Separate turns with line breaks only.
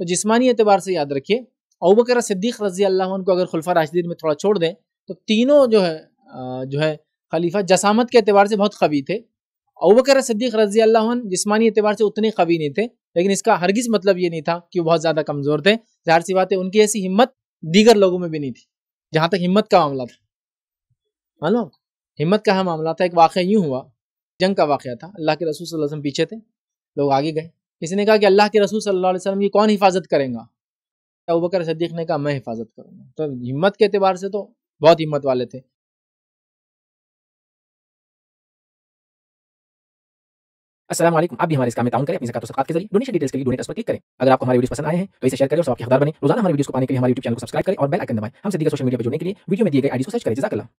तो जिसमानी एतबार से याद रखिए अबकर सिद्दीक रजी अल्लाह को अगर खुलफा राशिदीन में थोड़ा छोड़ दें तो तीनों जो है जो है खलीफा जसामत के अतबार से बहुत कवी थे अबकर सिद्दीक रजी अल्लाह जिसमानी एतबार से उतने कवी नहीं थे लेकिन इसका हरगिज मतलब ये नहीं था कि वो बहुत ज़्यादा कमज़ोर थे जाहिर सी बात है उनकी ऐसी हिम्मत दीगर लोगों में भी नहीं थी जहाँ तक हिम्मत का मामला था मालूम हिम्मत का मामला था एक वाक़ यूँ हुआ जंग का वाक़ था अल्लाह के रसूल वसम पीछे थे लोग आगे गए किसी ने कहा कि अल्लाह के रसूल सल्लल्लाहु अलैहि वसल्लम की कौन
हिफाजत करेगा तो बकर सद्दीक ने कहा मैं हिफाजत करूँगा तो हिम्मत के अतबार से तो बहुत हिम्मत वाले थे असलम आप भी हमारे इस काम में ताउन करें अपनी जकात सदकात के जरिए डोनेशन डिटेल्स के लिए डोनेट पर क्लिक करें अगर आपको हमारी
वीडियो
पसंद आए हैं तो इसे शेयर करें और आपके हकदार बने रोजाना हमारी वीडियो को पाने के लिए हमारे यूट्यूब चैनल को सब्सक्राइब करें और बेल आइकन दबाएं हमसे सीधे सोशल मीडिया पर जुड़ने के लिए वीडियो में दिए गए आईडी को सर्च करें जजाकला